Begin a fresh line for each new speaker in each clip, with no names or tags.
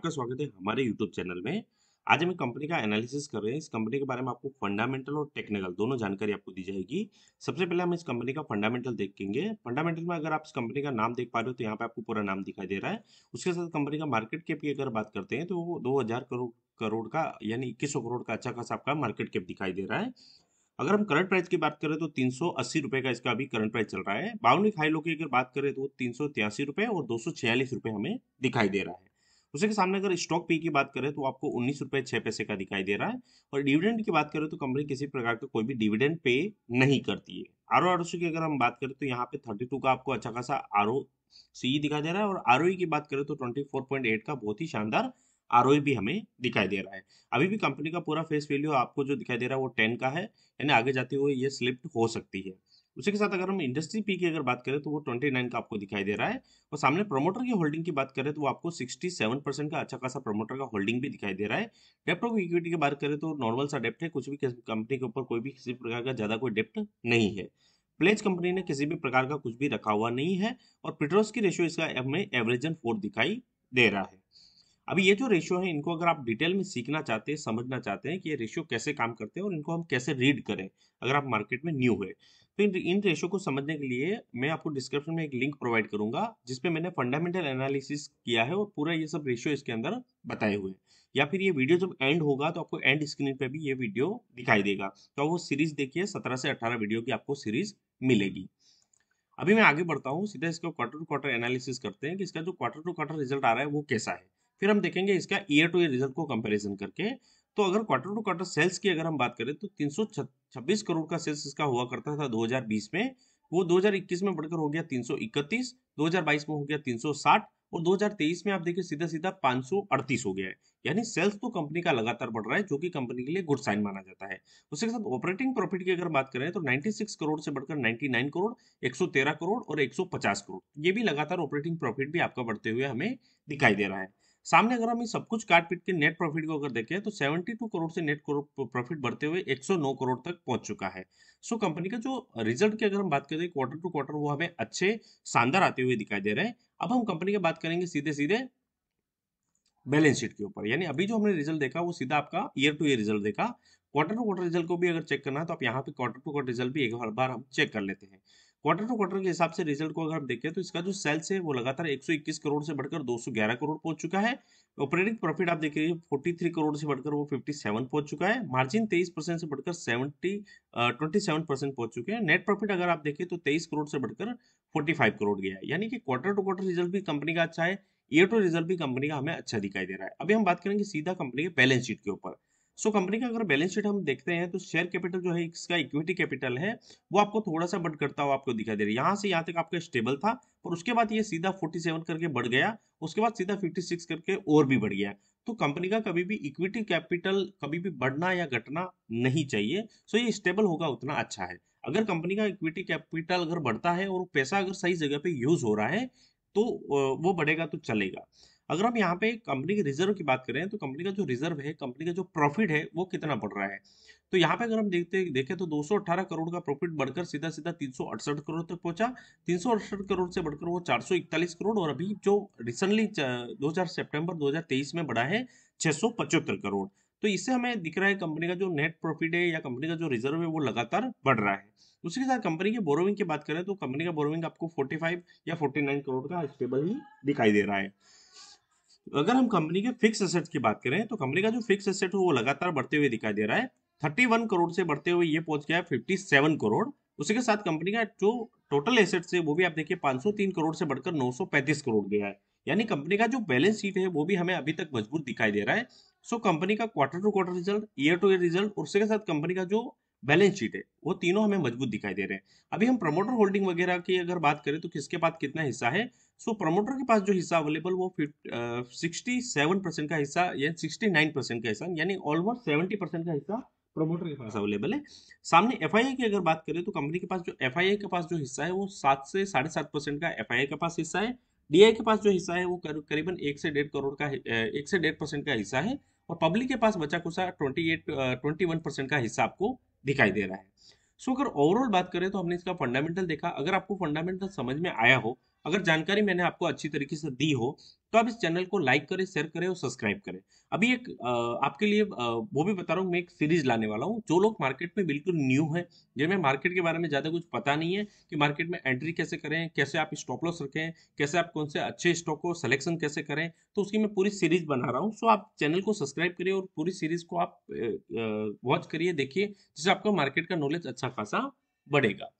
आपका स्वागत है हमारे YouTube चैनल में आज हम कंपनी का एनालिसिस कर रहे हैं इस कंपनी के बारे में आपको फंडामेंटल और टेक्निकल दोनों जानकारी आपको दी जाएगी सबसे पहले हम इस कंपनी का फंडामेंटल देखेंगे फंडामेंटल में अगर आप इस कंपनी का नाम देख पा रहे हो तो यहाँ पे आपको पूरा नाम दिखाई दे रहा है उसके साथ कंपनी का मार्केट कैप की अगर बात करते हैं तो दो करोड़ करोड़ का यानी इक्कीस करोड़ का अच्छा खासा आपका मार्केट कैप दिखाई दे रहा है अगर हम करंट प्राइस की बात करें तो तीन सौ का इसका अभी करंट प्राइस चल रहा है बावनिक हाई लो की अगर बात करें तो तीन सौ और दो हमें दिखाई दे रहा है उसी के सामने अगर स्टॉक पे की बात करें तो आपको उन्नीस रुपये छह पैसे का दिखाई दे रहा है और डिविडेंड की बात करें तो कंपनी किसी प्रकार का कोई भी डिविडेंड पे नहीं करती है आर ओ आर की अगर हम बात करें तो यहाँ पे थर्टी टू का आपको अच्छा खासा आर ओ सी दिखाई दे रहा है और आर e की बात करें तो ट्वेंटी फोर पॉइंट एट का बहुत ही शानदार आर e भी हमें दिखाई दे रहा है अभी भी कंपनी का पूरा फेस वैल्यू आपको जो दिखाई दे रहा है वो टेन का है यानी आगे जाते हुए ये स्लिप्ट हो सकती है उसी के साथ अगर हम इंडस्ट्री पी की अगर बात करें तो वो 29 का आपको दिखाई दे रहा है और सामने प्रमोटर की होल्डिंग की बात करें तो वो आपको 67 परसेंट का अच्छा खासा प्रमोटर का होल्डिंग भी दिखाई दे रहा है डेप्ट ऑफ इक्विटी की बात करें तो नॉर्मल सा डेप्ट है कुछ भी कंपनी के ऊपर कोई भी किसी प्रकार का ज़्यादा कोई डेप्ट नहीं है प्लेज कंपनी ने किसी भी प्रकार का कुछ भी रखा हुआ नहीं है और पिट्रोस की रेशियो इसका हमें एवरेजन फोर दिखाई दे रहा है अभी ये जो रेशियो है इनको अगर आप डिटेल में सीखना चाहते हैं समझना चाहते हैं कि ये रेशियो कैसे काम करते हैं और इनको हम कैसे रीड करें अगर आप मार्केट में न्यू है तो इन इन रेशो को समझने के लिए मैं आपको डिस्क्रिप्शन में एक लिंक प्रोवाइड करूंगा जिसपे मैंने फंडामेंटल एनालिसिस किया है और पूरा ये सब रेशियो इसके अंदर बताए हुए हैं या फिर ये वीडियो जब एंड होगा तो आपको एंड स्क्रीन पे भी ये वीडियो दिखाई देगा तो वो सीरीज देखिए सत्रह से अठारह वीडियो की आपको सीरीज मिलेगी अभी मैं आगे बढ़ता हूँ सीधा इसका क्वार्टर टू क्वार्टर एनालिसिस करते हैं कि इसका जो क्वार्टर टू क्वार्टर रिजल्ट आ रहा है वो कैसा है फिर हम देखेंगे इसका ईयर टू ईयर रिजल्ट को कंपेरिजन करके तो अगर क्वार्टर टू क्वार्टर सेल्स की अगर हम बात करें तो तीन करोड़ का सेल्स इसका हुआ करता था 2020 में वो 2021 में बढ़कर हो गया 331 2022 में हो गया 360 और 2023 में आप देखिए सीधा सीधा 538 हो गया है यानी सेल्स तो कंपनी का लगातार बढ़ रहा है जो कि कंपनी के लिए गुड साइन माना जाता है उसके साथ ऑपरेटिंग प्रॉफिट की अगर बात करें तो 96 करोड़ से बढ़कर 99 करोड़ 113 करोड़ और 150 करोड़ ये भी लगातार ऑपरेटिंग प्रॉफिट भी आपका बढ़ते हुए हमें दिखाई दे रहा है सामने अगर हम सब कुछ काट पीट के नेट प्रॉफिट को अगर देखें तो 72 करोड़ से नेट प्रॉफिट बढ़ते हुए 109 करोड़ तक पहुंच चुका है सो so, कंपनी का जो रिजल्ट की अगर हम बात करें क्वार्टर टू क्वार्टर वो हमें अच्छे शानदार आते हुए दिखाई दे रहे हैं अब हम कंपनी की बात करेंगे सीधे सीधे बैलेंस शीट के ऊपर यानी अभी जो हमने रिजल्ट देखा वो सीधा आपका ईयर टू ईयर रिजल्ट देखा क्वार्टर टू क्वार्टर रिजल्ट को भी अगर चेक करना है तो आप यहाँ पे क्वार्टर टू क्वार्टर रिजल्ट भी एक बार हम चेक कर लेते हैं क्वार्टर टू क्वार्टर के हिसाब से रिजल्ट को अगर हम देखें तो इसका जो सेल्स है वो लगातार 121 करोड़ से बढ़कर 211 करोड़ पहुंच चुका है ऑपरेटिंग प्रॉफिट आप देख रहे हैं 43 करोड़ से बढ़कर वो 57 पहुंच चुका है मार्जिन 23 परसेंट से बढ़कर 70 27 परसेंट पहुंच चुके हैं नेट प्रॉफिट अगर आप देखें तो तेईस करोड़ से बढ़कर फोर्टी करोड़ गया है यानी कि क्वार्टर टू क्वार्टर रिजल्ट भी कंपनी का अच्छा है ईयर टू रिजल्ट भी कंपनी का हमें अच्छा दिखाई दे रहा है अभी हम बात करेंगे सीधा कंपनी के बैलेंस शीट के ऊपर सो so, कंपनी का अगर बैलेंस शीट हम देखते हैं तो शेयर कैपिटल जो है इसका इक्विटी कैपिटल है वो आपको थोड़ा सा बढ़ करता हुआ आपको दिखाई दे रहा है यहाँ से यहाँ तक आपका स्टेबल था पर उसके बाद ये सीधा 47 करके बढ़ गया उसके बाद सीधा 56 करके और भी बढ़ गया तो कंपनी का कभी भी इक्विटी कैपिटल कभी भी बढ़ना या घटना नहीं चाहिए सो ये स्टेबल होगा उतना अच्छा है अगर कंपनी का इक्विटी कैपिटल अगर बढ़ता है और पैसा अगर सही जगह पे यूज हो रहा है तो वो बढ़ेगा तो चलेगा अगर हम यहाँ पे कंपनी के रिजर्व की बात करें तो कंपनी का जो रिजर्व है कंपनी का जो प्रॉफिट है वो कितना बढ़ रहा है तो यहाँ पे अगर हम देखते देखें तो 218 करोड़ का प्रॉफिट बढ़कर सीधा सीधा तीन करोड़ तक पहुंचा तीन करोड़ से बढ़कर वो चार करोड़ और अभी जो रिसेंटली दो सितंबर 2023 में बढ़ा है छह करोड़ तो इससे हमें दिख रहा है कंपनी का जो नेट प्रॉफिट है या कंपनी का जो रिजर्व है वो लगातार बढ़ रहा है उसके साथ कंपनी के बोरोविंग की बात करें तो कंपनी का बोरोविंग आपको 45 या 49 करोड़ का स्टेबल ही दिखाई दे रहा है अगर हम कंपनी के फिक्स एसेट की बात करें तो कंपनी का जो फिक्स एसेट है वो लगातार बढ़ते हुए दिखाई दे रहा है थर्टी वन करोड़ से बढ़ते हुए ये पहुंच गया है फिफ्टी सेवन करोड़ उसी के साथ कंपनी का जो टोटल एसेट है वो भी आप देखिए पांच सौ तीन करोड़ से बढ़कर नौ सौ पैंतीस करोड़ गया है यानी कंपनी का जो बैलेंस शीट है वो भी हमें अभी तक मजबूत दिखाई दे रहा है सो कंपनी का quarter to quarter result year to year result उसके साथ कंपनी का जो बैलेंस शीट है वो तीनों हमें मजबूत दिखाई दे रहे हैं अभी हम प्रमोटर होल्डिंग वगैरह की अगर बात करें तो किसके पास कितना हिस्सा है सो प्रमोटर के पास जो हिस्सा अवेलेबल वो सिक्सटी सेवन परसेंट का हिस्सा या सिक्सटी नाइन परसेंट का हिस्सा यानी ऑलमोस्ट सेवेंटी परसेंट का हिस्सा प्रमोटर के पास अवेलेबल है सामने एफ की अगर बात करें तो कंपनी के पास जो एफ के पास जो हिस्सा है वो सात से साढ़े सात परसेंट का एफ के पास हिस्सा है डीआई के पास जो हिस्सा है वो करीबन एक से डेढ़ करोड़ का एक से डेढ़ परसेंट का हिस्सा है और पब्लिक के पास बचा कुछ twenty eight twenty one percent का हिस्सा आपको दिखाई दे रहा है सो so, अगर ओवरऑल बात करें तो हमने इसका फंडामेंटल देखा अगर आपको फंडामेंटल समझ में आया हो अगर जानकारी मैंने आपको अच्छी तरीके से दी हो तो आप इस चैनल को लाइक करें शेयर करें और सब्सक्राइब करें अभी एक आपके लिए वो भी बता रहा हूँ मैं एक सीरीज लाने वाला हूँ जो लोग मार्केट में बिल्कुल न्यू है जिनमें मार्केट के बारे में ज़्यादा कुछ पता नहीं है कि मार्केट में एंट्री कैसे करें कैसे आप स्टॉप लॉस रखें कैसे आप कौन से अच्छे स्टॉक को सिलेक्शन कैसे करें तो उसकी मैं पूरी सीरीज बना रहा हूँ सो आप चैनल को सब्सक्राइब करिए और पूरी सीरीज को आप वॉच करिए देखिए जिससे आपका मार्केट का नॉलेज अच्छा खासा बढ़ेगा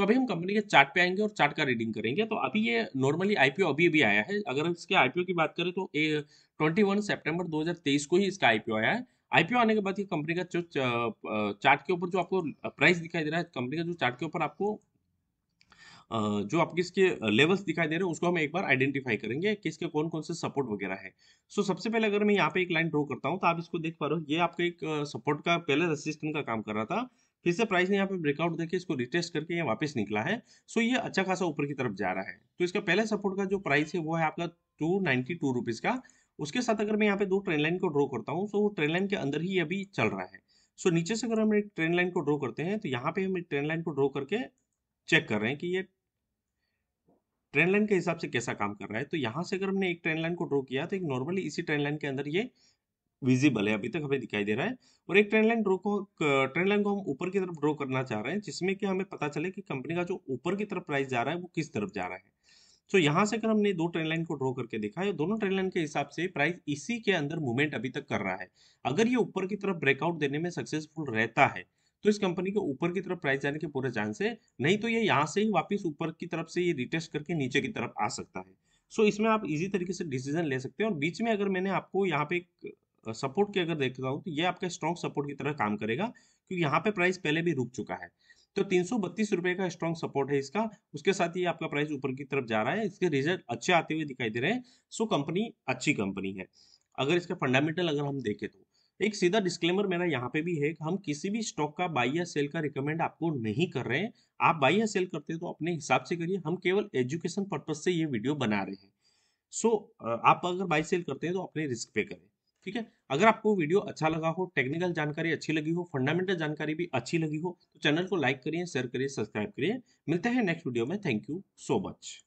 तो अभी हम कंपनी के चार्ट पे आएंगे और चार्ट का रीडिंग करेंगे तो अभी ये नॉर्मली आईपीओ अभी भी आया है अगर इसके आईपीओ की बात करें तो ए, 21 सितंबर 2023 को ही इसका आईपीओ आया है आईपीओ आने के बाद ये कंपनी का जो चार्ट के ऊपर जो आपको प्राइस दिखाई दे रहा है कंपनी का जो चार्ट के ऊपर आपको जो आपके इसके लेवल्स दिखाई दे रहे हैं उसको हम एक बार आइडेंटिफाई करेंगे कि इसके कौन कौन से सपोर्ट वगैरह है सो सबसे पहले अगर मैं यहाँ पे एक लाइन ड्रॉ करता हूँ तो आप इसको देख पा रहे हो ये आपका एक सपोर्ट का पहले रेसिस्टेंट का काम कर रहा था फिर से प्राइस ने यहाँ पे ब्रेकआउट देके इसको रिटेस्ट करके ये वापस निकला है सो ये अच्छा खासा ऊपर की तरफ जा रहा है तो इसका पहला सपोर्ट का जो प्राइस है वो है आपका टू नाइनटी टू रुपीज का उसके साथ अगर मैं यहाँ पे दो ट्रेन लाइन को ड्रॉ करता हूँ तो वो ट्रेन लाइन के अंदर ही अभी चल रहा है सो नीचे से अगर हम एक ट्रेन लाइन को ड्रॉ करते हैं तो यहाँ पे हम एक ट्रेन लाइन को ड्रॉ करके चेक कर रहे हैं कि ये ट्रेन लाइन के हिसाब से कैसा काम कर रहा है तो यहाँ से अगर हमने एक ट्रेन लाइन को ड्रॉ किया तो एक नॉर्मली इसी ट्रेन लाइन के अंदर ये विजिबल है अभी तक हमें दिखाई दे रहा है और एक ट्रेंड लाइन ड्रो को ट्रेंड लाइन को हम ऊपर की तरफ ड्रो करना चाह रहे हैं जिसमें कि हमें पता चले कि कंपनी का जो ऊपर की तरफ प्राइस जा रहा है वो किस तरफ जा रहा है तो यहाँ से अगर हमने दो ट्रेंड लाइन को ड्रॉ करके देखा है दोनों ट्रेंड लाइन के हिसाब से प्राइस इसी के अंदर मूवमेंट अभी तक कर रहा है अगर ये ऊपर की तरफ ब्रेकआउट देने में सक्सेसफुल रहता है तो इस कंपनी के ऊपर की तरफ प्राइस जाने के पूरे चांस है नहीं तो ये यहाँ से ही वापस ऊपर की तरफ से ये रिटेस्ट करके नीचे की तरफ आ सकता है सो so, इसमें आप इजी तरीके से डिसीजन ले सकते हैं और बीच में अगर मैंने आपको यहाँ पे एक सपोर्ट की अगर देखता हूँ तो ये आपका स्ट्रॉन्ग सपोर्ट की तरह काम करेगा क्योंकि यहाँ पे प्राइस पहले भी रुक चुका है तो तीन रुपए का स्ट्रॉन्ग सपोर्ट है इसका उसके साथ ही आपका प्राइस ऊपर की तरफ जा रहा है इसके रिजल्ट अच्छे आते हुए दिखाई दे रहे हैं सो कंपनी अच्छी कंपनी है अगर इसका फंडामेंटल अगर हम देखें तो, तो एक सीधा डिस्क्लेमर मेरा यहाँ पे भी है कि हम किसी भी स्टॉक का बाई या सेल का रिकमेंड आपको नहीं कर रहे हैं आप बाई या सेल करते हैं तो अपने हिसाब से करिए हम केवल एजुकेशन पर्पज से ये वीडियो बना रहे हैं सो so, आप अगर बाई सेल करते हैं तो अपने रिस्क पे करें ठीक है अगर आपको वीडियो अच्छा लगा हो टेक्निकल जानकारी अच्छी लगी हो फंडामेंटल जानकारी भी अच्छी लगी हो तो चैनल को लाइक करिए शेयर करिए सब्सक्राइब करिए मिलते हैं नेक्स्ट वीडियो में थैंक यू सो मच